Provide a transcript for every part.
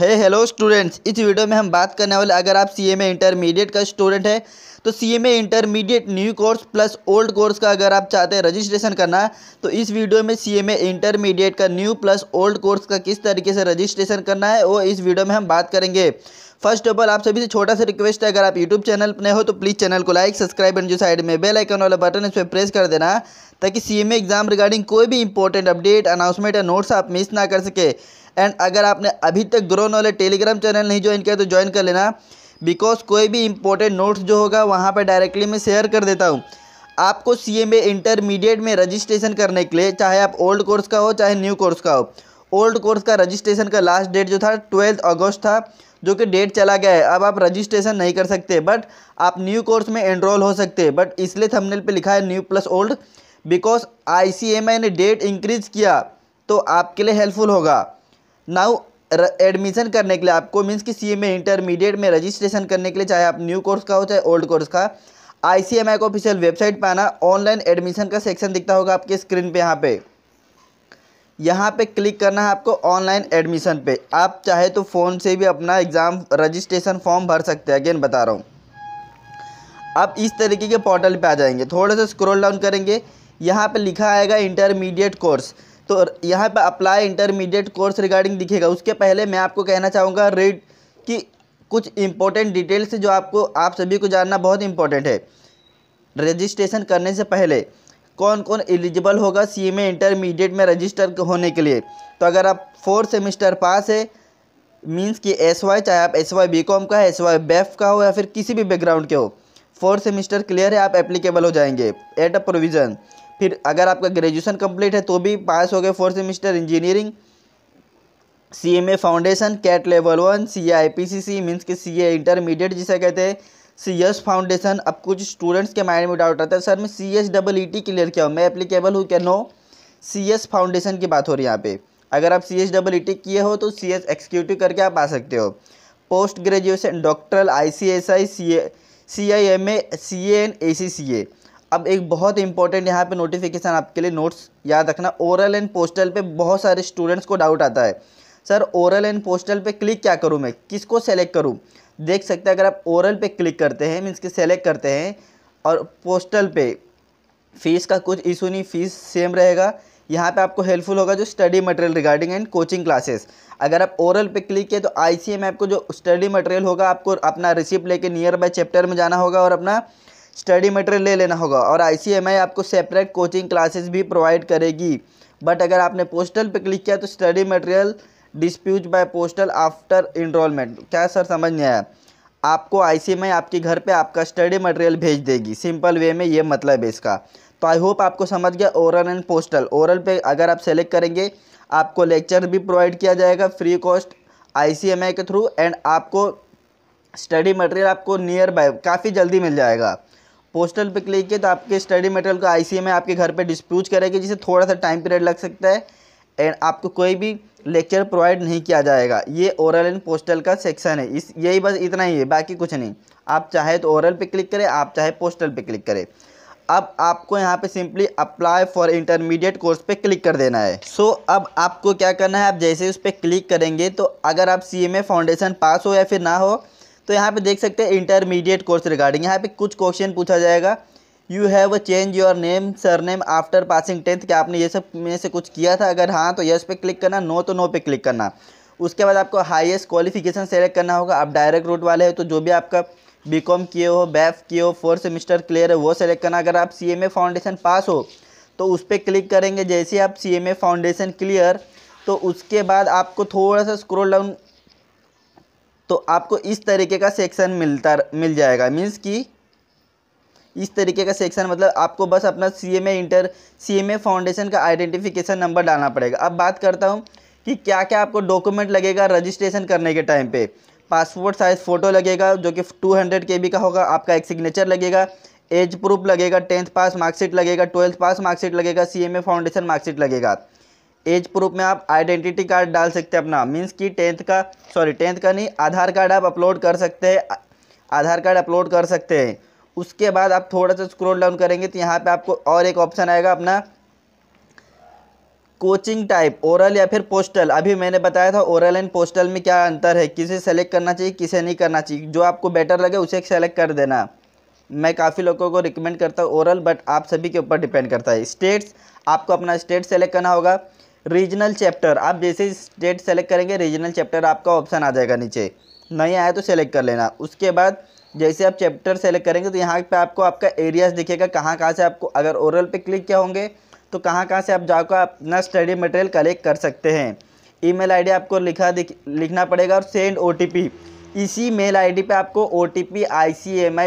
है hello students इस video में हम बात करने वाले अगर आप सी एम ए इंटरमीडिएट का स्टूडेंट है तो C M A intermediate new course plus old course का अगर आप चाहते हैं रजिस्ट्रेशन करना तो इस वीडियो में सी एम ए इंटरमीडिएट का न्यू प्लस ओल्ड कोर्स का किस तरीके से रजिस्ट्रेशन करना है वो इस वीडियो में हम बात करेंगे फर्स्ट ऑफ ऑल आप सभी से छोटा सा रिक्वेस्ट है अगर आप यूट्यूब चैनल पर हो तो प्लीज़ चैनल को लाइक सब्सक्राइब एंड जो साइड में बेल आइकन वाला बटन इस पर प्रेस कर देना ताकि सी एम एग्ज़ाम रिगार्डिंग कोई भी इंपॉर्टेंट अपडेट अनाउंसमेंट या नोट्स आप मिस ना कर सके एंड अगर आपने अभी तक ग्रोन वाले टेलीग्राम चैनल नहीं ज्वाइन किया तो ज्वाइन कर लेना बिकॉज कोई भी इंपॉर्टेंट नोट्स जो होगा वहाँ पर डायरेक्टली मैं शेयर कर देता हूँ आपको सी एम ए इंटरमीडिएट में रजिस्ट्रेशन करने के लिए चाहे आप ओल्ड कोर्स का हो चाहे न्यू कोर्स का हो ओल्ड कोर्स का रजिस्ट्रेशन का लास्ट डेट जो था ट्वेल्थ अगस्त था जो कि डेट चला गया है अब आप रजिस्ट्रेशन नहीं कर सकते बट आप न्यू कोर्स में एनरोल हो सकते हैं बट इसलिए थंबनेल पे लिखा है new plus old because I ने डेट इंक्रीज किया तो आपके लिए हेल्पफुल होगा नाउ एडमिशन करने के लिए आपको मीन्स कि सी में इंटरमीडिएट में रजिस्ट्रेशन करने के लिए चाहे आप न्यू कोर्स का हो चाहे ओल्ड कोर्स का I C M I official website पर आना ऑनलाइन एडमिशन का सेक्शन दिखता होगा आपके स्क्रीन पे यहाँ पे यहाँ पे क्लिक करना है आपको ऑनलाइन एडमिशन पे आप चाहे तो फ़ोन से भी अपना एग्ज़ाम रजिस्ट्रेशन फॉर्म भर सकते हैं अगेन बता रहा हूँ आप इस तरीके के पोर्टल पे आ जाएंगे थोड़ा सा स्क्रॉल डाउन करेंगे यहाँ पे लिखा आएगा इंटरमीडिएट कोर्स तो यहाँ पर अप्लाई इंटरमीडिएट कोर्स रिगार्डिंग दिखेगा उसके पहले मैं आपको कहना चाहूँगा रेड कि कुछ इंपॉर्टेंट डिटेल्स जो आपको आप सभी को जानना बहुत इम्पोर्टेंट है रजिस्ट्रेशन करने से पहले कौन कौन एलिजिबल होगा सी में इंटरमीडिएट में रजिस्टर होने के लिए तो अगर आप फोर्थ सेमेस्टर पास है मींस कि एस वाई चाहे आप एस वाई बी कॉम का है एस वाई बेफ का हो या फिर किसी भी बैकग्राउंड के हो फोर्थ सेमेस्टर क्लियर है आप एप्लीकेबल हो जाएंगे एट अ प्रोविज़न फिर अगर आपका ग्रेजुएशन कंप्लीट है तो भी पास हो गए fourth semester engineering C M A foundation CAT level one C I P C C means कि सी ए इंटरमीडिएट जिसे कहते हैं सी एस फाउंडेशन अब कुछ स्टूडेंट्स के माइंड में डाउट आता है सर मैं C S double E T clear किया हूँ मैं अप्लीकेबल हूँ क्या नो सी एस फाउंडेशन की बात हो रही है यहाँ पे अगर आप C S double E T किए हो तो सी एस एक्सिक्यूटिव करके आप आ सकते हो post graduation doctoral I C S I C A C I M A C N A C C A अब एक बहुत इंपॉर्टेंट यहाँ पे नोटिफिकेशन आपके लिए नोट्स याद रखना ओरल एंड पोस्टल पे बहुत सारे स्टूडेंट्स को डाउट आता है सर ओरल एंड पोस्टल पे क्लिक क्या करूँ मैं किसको सेलेक्ट करूँ देख सकते हैं अगर आप ओरल पे क्लिक करते हैं मीन्स के सेलेक्ट करते हैं और पोस्टल पे फ़ीस का कुछ इशू नहीं फ़ीस सेम रहेगा यहाँ पे आपको हेल्पफुल होगा जो study material regarding and coaching classes अगर आप ओरल पे क्लिक किए तो आई एम आपको जो स्टडी मटेरियल होगा आपको अपना रिसिप्ट लेके नियर बाय चैप्टर में जाना होगा और अपना स्टडी मटेरियल ले लेना होगा और आई आपको सेपरेट कोचिंग क्लासेस भी प्रोवाइड करेगी बट अगर आपने पोस्टल पे क्लिक किया तो study material disperse by postal after enrolment क्या सर समझ नहीं आया आपको आई आई आपके घर पे आपका स्टडी मटेरियल भेज देगी सिंपल वे में ये मतलब है इसका तो आई होप आपको समझ गया ओरल एंड पोस्टल ओरल पे अगर आप सेलेक्ट करेंगे आपको लेक्चर भी प्रोवाइड किया जाएगा फ्री कॉस्ट आई के थ्रू एंड आपको स्टडी मटेरियल आपको नियर बाय काफ़ी जल्दी मिल जाएगा पोस्टल पे क्लिक किया तो आपके स्टडी मटेरियल को आई में आपके घर पर डिस्प्यूज करेगी जिसे थोड़ा सा टाइम पीरियड लग सकता है एंड आपको कोई भी लेक्चर प्रोवाइड नहीं किया जाएगा ये ओरल एंड पोस्टल का सेक्शन है इस यही बस इतना ही है बाकी कुछ नहीं आप चाहे तो ओरल पे क्लिक करें आप चाहे पोस्टल पे क्लिक करें अब आपको यहाँ पे simply apply for intermediate course पे क्लिक कर देना है सो so, अब आपको क्या करना है आप जैसे उस पर क्लिक करेंगे तो अगर आप सी फाउंडेशन पास हो या फिर ना हो तो यहाँ पे देख सकते हैं इंटरमीडिएट कोर्स रिगार्डिंग यहाँ पे कुछ क्वेश्चन पूछा जाएगा you have change your name sir name after passing tenth क्या आपने ये सब में से कुछ किया था अगर हाँ तो यस पे क्लिक करना नो तो नो पे क्लिक करना उसके बाद आपको हाईएस्ट क्वालिफिकेशन सेलेक्ट करना होगा आप डायरेक्ट रूट वाले हो तो जो भी आपका बी कॉम किए हो बैफ किए हो फोर्थ सेमिस्टर क्लियर है वो सेलेक्ट करना अगर आप सी एम ए फाउंडेशन पास हो तो उस पर क्लिक करेंगे जैसे आप C M A foundation clear तो उसके बाद आपको थोड़ा सा स्क्रोल डाउन तो आपको इस तरीके का सेक्शन मिलता मिल जाएगा मीन्स कि इस तरीके का सेक्शन मतलब आपको बस अपना C M A inter C M A foundation का आइडेंटिफिकेशन नंबर डालना पड़ेगा अब बात करता हूँ कि क्या क्या आपको डॉक्यूमेंट लगेगा रजिस्ट्रेशन करने के टाइम पे पासपोर्ट साइज़ फ़ोटो लगेगा जो कि टू हंड्रेड के बी का होगा आपका एक सिग्नेचर लगेगा एज प्रूफ लगेगा टेंथ पास मार्कशीट लगेगा ट्वेल्थ पास मार्कशीट लगेगा C M A foundation marksheet लगेगा एज प्रूफ में आप आइडेंटिटी कार्ड डाल सकते हैं अपना मीन्स कि टेंथ का सॉरी टेंथ का नहीं आधार कार्ड आप अपलोड कर सकते हैं आधार कार्ड अपलोड कर सकते हैं उसके बाद आप थोड़ा सा स्क्रोल डाउन करेंगे तो यहाँ पे आपको और एक ऑप्शन आएगा अपना कोचिंग टाइप ओरल या फिर पोस्टल अभी मैंने बताया था ओरल एंड पोस्टल में क्या अंतर है किसे सेलेक्ट करना चाहिए किसे नहीं करना चाहिए जो आपको बेटर लगे उसे सेलेक्ट कर देना मैं काफ़ी लोगों को रिकमेंड करता हूँ ओरल बट आप सभी के ऊपर डिपेंड करता है स्टेट्स आपको अपना स्टेट सेलेक्ट करना होगा रीजनल चैप्टर आप जैसे स्टेट सेलेक्ट करेंगे रीजनल चैप्टर आपका ऑप्शन आ जाएगा नीचे नहीं आया तो सेलेक्ट कर लेना उसके बाद जैसे आप चैप्टर सेलेक्ट करेंगे तो यहाँ पे आपको आपका एरियाज दिखेगा कहाँ कहाँ से आपको अगर ओरल पे क्लिक किया होंगे तो कहाँ कहाँ से आप जाकर अपना स्टडी मटेरियल कलेक्ट कर सकते हैं ई मेल आपको लिखा दिख लिखना पड़ेगा और सेंड ओ इसी मेल आई पे आपको ओ टी पी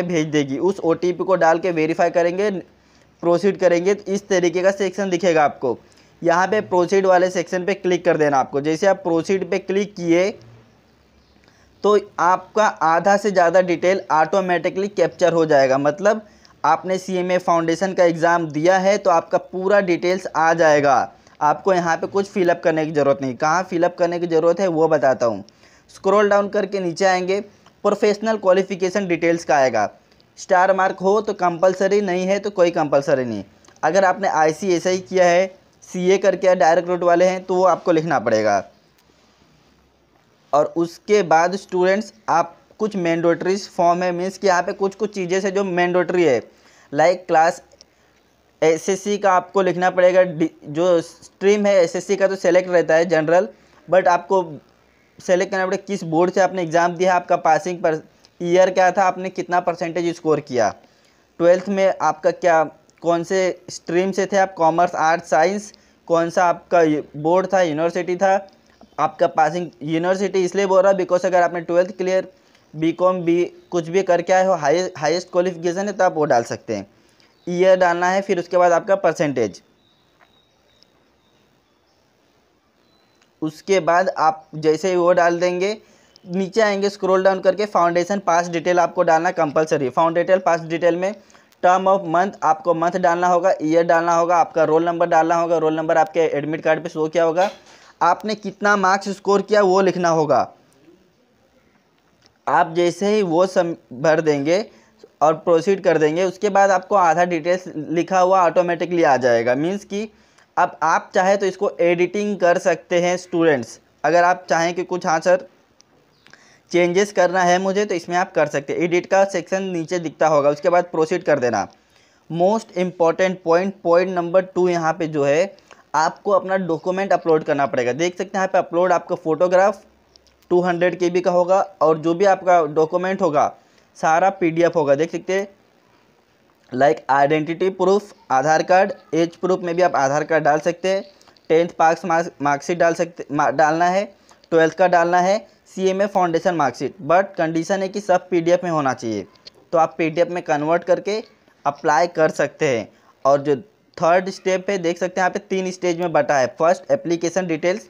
भेज देगी उस ओ को डाल के वेरीफाई करेंगे प्रोसीड करेंगे तो इस तरीके का सेक्शन दिखेगा आपको यहाँ पे प्रोसीड वाले सेक्शन पे क्लिक कर देना आपको जैसे आप प्रोसीड पे क्लिक किए तो आपका आधा से ज़्यादा डिटेल ऑटोमेटिकली कैप्चर हो जाएगा मतलब आपने सी फाउंडेशन का एग्ज़ाम दिया है तो आपका पूरा डिटेल्स आ जाएगा आपको यहाँ पे कुछ फिलअप करने की ज़रूरत नहीं कहाँ फिलअप करने की ज़रूरत है वो बताता हूँ स्क्रोल डाउन करके नीचे आएंगे प्रोफेशनल क्वालिफिकेशन डिटेल्स का आएगा स्टार मार्क हो तो कंपलसरी नहीं है तो कोई कंपलसरी नहीं अगर आपने आई किया है सी ए करके डायरेक्ट रूट वाले हैं तो वो आपको लिखना पड़ेगा और उसके बाद स्टूडेंट्स आप कुछ मैंडोटरी फॉर्म है मीन्स कि यहाँ पे कुछ कुछ चीज़ें से जो मैंडोटरी है लाइक क्लास एसएससी का आपको लिखना पड़ेगा जो स्ट्रीम है एसएससी का तो सेलेक्ट रहता है जनरल बट आपको सेलेक्ट करना पड़ेगा किस बोर्ड से आपने एग्ज़ाम दिया आपका पासिंग पर ईयर क्या था आपने कितना परसेंटेज स्कोर किया ट्वेल्थ में आपका क्या कौन से स्ट्रीम से थे आप कॉमर्स आर्ट्स साइंस कौन सा आपका बोर्ड था यूनिवर्सिटी था आपका पासिंग यूनिवर्सिटी इसलिए बोल रहा बिकॉज अगर आपने twelfth clear B com B कुछ भी करके आए हो हाई हाइस्ट क्वालिफिकेशन है तो आप वो डाल सकते हैं ईयर डालना है फिर उसके बाद आपका परसेंटेज उसके बाद आप जैसे ही वो डाल देंगे नीचे आएंगे स्क्रॉल डाउन करके फाउंडेशन पास डिटेल आपको डालना compulsory found detail pass detail में टर्म ऑफ मंथ आपको मंथ डालना होगा ईयर डालना होगा आपका रोल नंबर डालना होगा रोल नंबर आपके एडमिट कार्ड पे शो किया होगा आपने कितना मार्क्स स्कोर किया वो लिखना होगा आप जैसे ही वो सम भर देंगे और प्रोसीड कर देंगे उसके बाद आपको आधा डिटेल्स लिखा हुआ ऑटोमेटिकली आ जाएगा मीन्स कि अब आप चाहे तो इसको एडिटिंग कर सकते हैं स्टूडेंट्स अगर आप चाहें कि कुछ हाँ सर चेंजेस करना है मुझे तो इसमें आप कर सकते हैं एडिट का सेक्शन नीचे दिखता होगा उसके बाद प्रोसीड कर देना most important point point number two यहाँ पे जो है आपको अपना डॉक्यूमेंट अपलोड करना पड़ेगा देख सकते हैं यहाँ पे अपलोड आपका फ़ोटोग्राफ 200 के का होगा और जो भी आपका डॉक्यूमेंट होगा सारा पीडीएफ होगा देख सकते like identity proof Aadhaar card age proof में भी आप आधार कार्ड डाल सकते हैं टेंथ पास मार्क्स मार्कशीट डाल सकते डालना है ट्वेल्थ का डालना है C M A foundation marksheet but condition है कि सब पी डी एफ में होना चाहिए तो आप डी एफ में कन्वर्ट करके अप्लाई कर सकते हैं और जो थर्ड स्टेप है देख सकते हैं यहाँ पे तीन स्टेज में बटा है first application details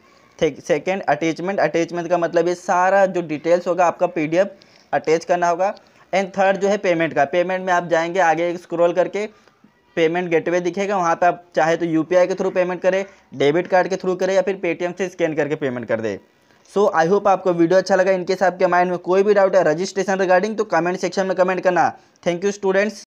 second attachment attachment का मतलब ये सारा जो डिटेल्स होगा आपका एफ अटैच करना होगा एंड थर्ड जो है पेमेंट का पेमेंट में आप जाएंगे आगे स्क्रॉल करके पेमेंट गेटवे दिखेगा वहाँ पर आप चाहे तो यूपीआई के थ्रू पेमेंट करें डेबिट कार्ड के थ्रू करें या फिर पेटीएम से स्कैन करके पेमेंट कर दें सो आई होप आपको वीडियो अच्छा लगा इनकेस आपके माइंड में कोई भी डाउट है रजिस्ट्रेशन रिगार्डिंग तो कमेंट सेक्शन में कमेंट करना थैंक यू स्टूडेंट्स